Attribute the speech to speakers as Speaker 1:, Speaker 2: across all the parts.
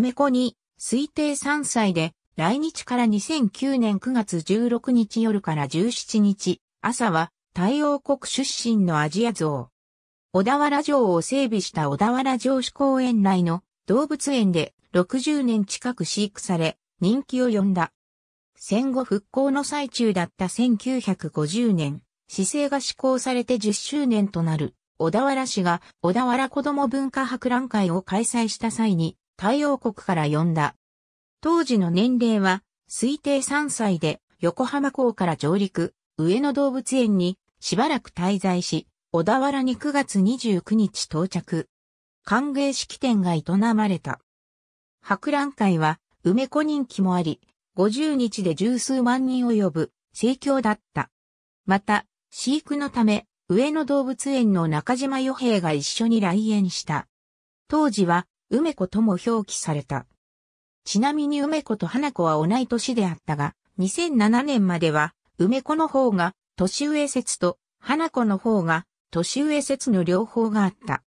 Speaker 1: 梅子に、推定3歳で、来日から2009年9月16日夜から17日、朝は、太陽国出身のアジア像。小田原城を整備した小田原城主公園内の動物園で60年近く飼育され、人気を呼んだ。戦後復興の最中だった1950年、市政が施行されて10周年となる、小田原市が小田原子ども文化博覧会を開催した際に、太陽国から呼んだ。当時の年齢は推定3歳で横浜港から上陸、上野動物園にしばらく滞在し、小田原に9月29日到着。歓迎式典が営まれた。博覧会は梅子人気もあり、50日で十数万人を呼ぶ盛況だった。また、飼育のため、上野動物園の中島与平が一緒に来園した。当時は梅子とも表記された。ちなみに梅子と花子は同い年であったが、2007年までは、梅子の方が、年上説と、花子の方が、年上説の両方があった。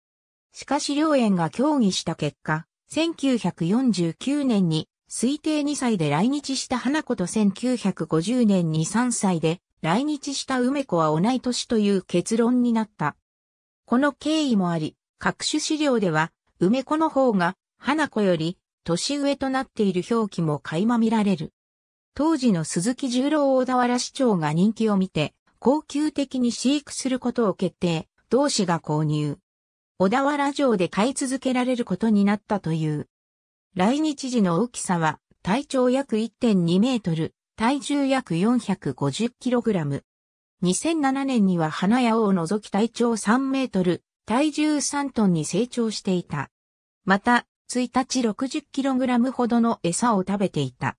Speaker 1: しかし両園が協議した結果、1949年に、推定2歳で来日した花子と1950年に3歳で、来日した梅子は同い年という結論になった。この経緯もあり、各種資料では、梅子の方が、花子より、年上となっている表記も垣間見られる。当時の鈴木十郎小田原市長が人気を見て、高級的に飼育することを決定、同志が購入。小田原城で飼い続けられることになったという。来日時の大きさは、体長約1.2メートル、体重約450キログラム。2007年には花屋を除き体長3メートル、体重3トンに成長していた。また、1日 60kg ほどの餌を食べていた。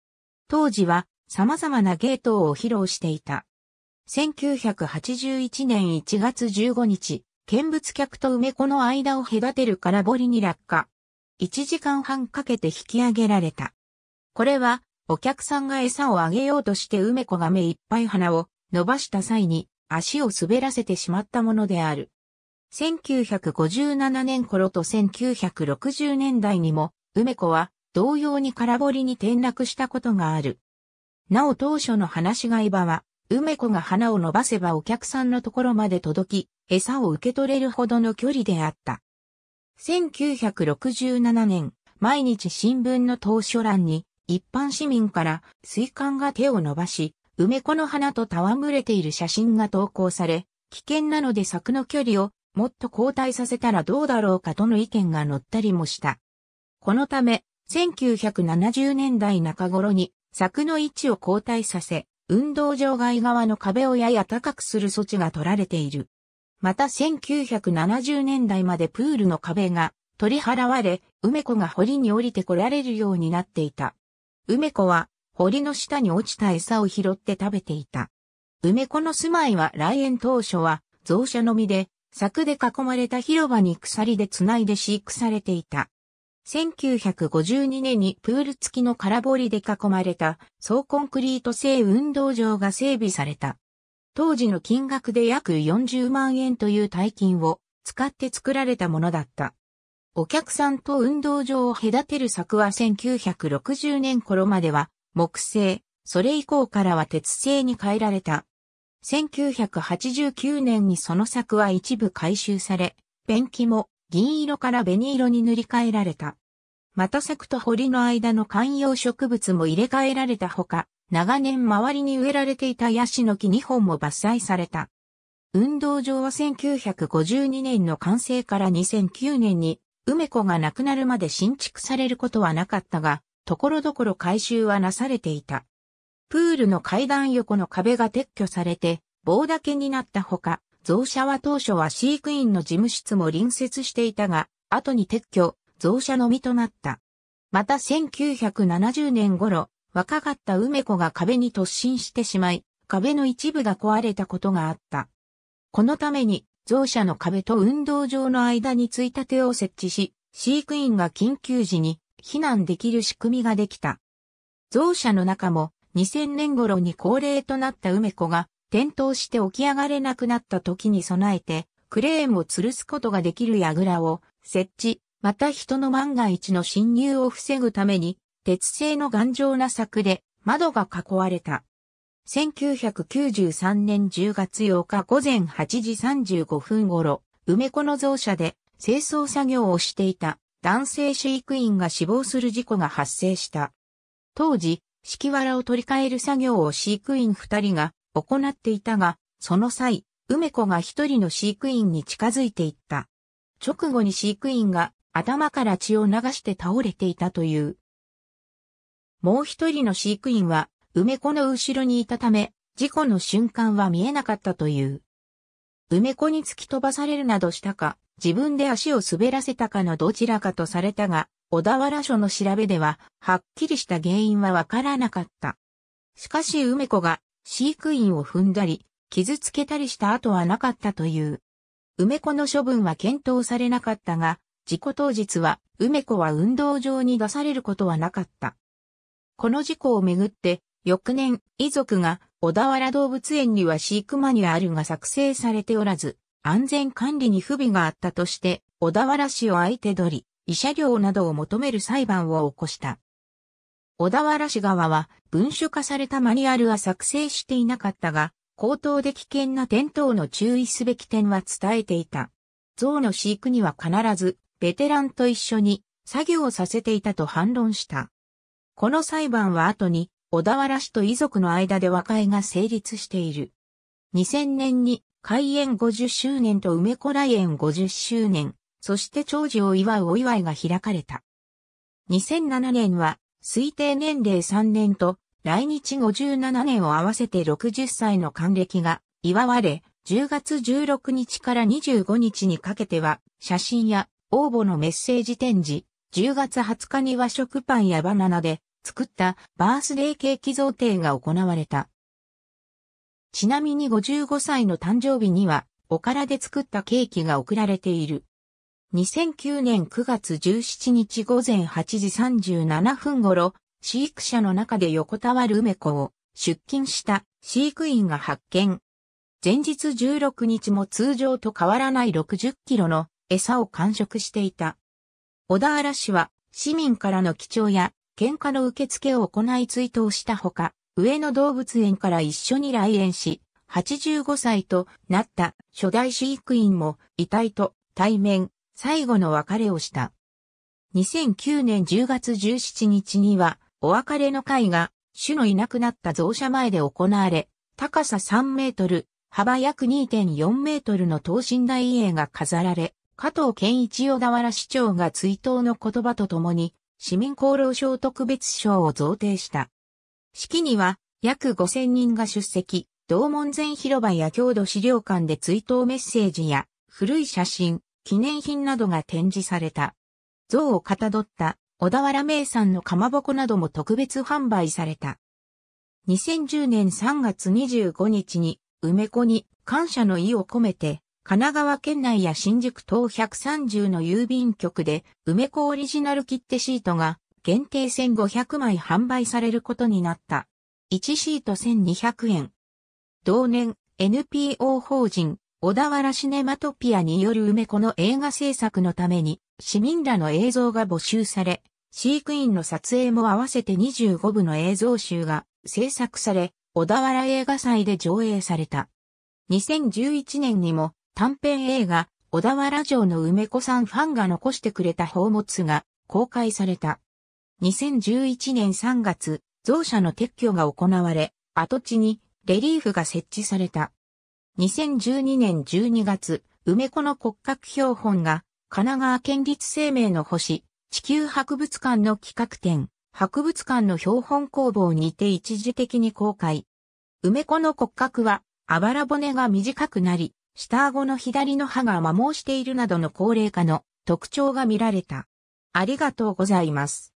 Speaker 1: 当時は様々な芸当を披露していた。1981年1月15日、見物客と梅子の間を隔てる空堀に落下。1時間半かけて引き上げられた。これは、お客さんが餌をあげようとして梅子が目いっぱい鼻を伸ばした際に足を滑らせてしまったものである。1957年頃と1960年代にも、梅子は同様に空堀に転落したことがある。なお当初の話し飼い場は、梅子が花を伸ばせばお客さんのところまで届き、餌を受け取れるほどの距離であった。1967年、毎日新聞の当初欄に、一般市民から水管が手を伸ばし、梅子の花と戯れている写真が投稿され、危険なので柵の距離をもっと交代させたらどうだろうかとの意見が載ったりもした。このため、1970年代中頃に柵の位置を交代させ、運動場外側の壁をやや高くする措置が取られている。また1970年代までプールの壁が取り払われ、梅子が堀に降りてこられるようになっていた。梅子は堀の下に落ちた餌を拾って食べていた。梅子の住まいは来園当初は、蔵車のみで、柵で囲まれた広場に鎖で繋いで飼育されていた。1952年にプール付きの空堀で囲まれた総コンクリート製運動場が整備された。当時の金額で約40万円という大金を使って作られたものだった。お客さんと運動場を隔てる柵は1960年頃までは木製、それ以降からは鉄製に変えられた。1989年にその柵は一部回収され、ペンキも銀色から紅色に塗り替えられた。また柵と堀の間の観葉植物も入れ替えられたほか、長年周りに植えられていたヤシの木2本も伐採された。運動場は1952年の完成から2009年に、梅子が亡くなるまで新築されることはなかったが、ところどころ改修はなされていた。プールの階段横の壁が撤去されて、棒だけになったほか、増車は当初は飼育員の事務室も隣接していたが、後に撤去、増車のみとなった。また1970年頃、若かった梅子が壁に突進してしまい、壁の一部が壊れたことがあった。このために、増車の壁と運動場の間についた手を設置し、飼育員が緊急時に避難できる仕組みができた。増車の中も2000年頃に高齢となった梅子が転倒して起き上がれなくなった時に備えてクレーンを吊るすことができる櫓を設置、また人の万が一の侵入を防ぐために鉄製の頑丈な柵で窓が囲われた。1993年10月8日午前8時35分頃、梅子の造車で清掃作業をしていた男性飼育員が死亡する事故が発生した。当時、敷わらを取り替える作業を飼育員二人が行っていたが、その際、梅子が一人の飼育員に近づいていった。直後に飼育員が頭から血を流して倒れていたという。もう一人の飼育員は梅子の後ろにいたため、事故の瞬間は見えなかったという。梅子に突き飛ばされるなどしたか、自分で足を滑らせたかのどちらかとされたが、小田原署の調べでは、はっきりした原因はわからなかった。しかし梅子が飼育員を踏んだり、傷つけたりした後はなかったという。梅子の処分は検討されなかったが、事故当日は梅子は運動場に出されることはなかった。この事故をめぐって、翌年、遺族が小田原動物園には飼育マニュアルが作成されておらず、安全管理に不備があったとして、小田原市を相手取り、慰謝料などを求める裁判を起こした。小田原市側は文書化されたマニュアルは作成していなかったが、口頭で危険な点等の注意すべき点は伝えていた。象の飼育には必ずベテランと一緒に作業をさせていたと反論した。この裁判は後に小田原市と遺族の間で和解が成立している。2000年に開園50周年と梅子来園50周年、そして長寿を祝うお祝いが開かれた。2007年は、推定年齢3年と、来日57年を合わせて60歳の還暦が祝われ、10月16日から25日にかけては、写真や応募のメッセージ展示、10月20日には食パンやバナナで作ったバースデーケーキ贈呈が行われた。ちなみに55歳の誕生日には、おからで作ったケーキが送られている。2009年9月17日午前8時37分頃、飼育者の中で横たわる梅子を出勤した飼育員が発見。前日16日も通常と変わらない60キロの餌を完食していた。小田原市は市民からの記帳や喧嘩の受付を行い追悼したほか、上野動物園から一緒に来園し、85歳となった初代飼育員も遺体と対面、最後の別れをした。2009年10月17日には、お別れの会が、主のいなくなった造車前で行われ、高さ3メートル、幅約2.4メートルの等身大遺が飾られ、加藤健一小田原市長が追悼の言葉とともに、市民厚労省特別賞を贈呈した。式には、約5000人が出席、同門前広場や郷土資料館で追悼メッセージや、古い写真、記念品などが展示された。像をかたどった小田原名産のかまぼこなども特別販売された。2010年3月25日に梅子に感謝の意を込めて神奈川県内や新宿等130の郵便局で梅子オリジナル切手シートが限定1500枚販売されることになった。1シート1200円。同年 NPO 法人小田原シネマトピアによる梅子の映画制作のために、市民らの映像が募集され、飼育員の撮影も合わせて25部の映像集が制作され、小田原映画祭で上映された。2011年にも短編映画、小田原城の梅子さんファンが残してくれた宝物が公開された。2011年3月、蔵車の撤去が行われ、跡地にレリーフが設置された。2012年12月、梅子の骨格標本が、神奈川県立生命の星、地球博物館の企画展、博物館の標本工房にて一時的に公開。梅子の骨格は、あばら骨が短くなり、下顎の左の歯が摩耗しているなどの高齢化の特徴が見られた。ありがとうございます。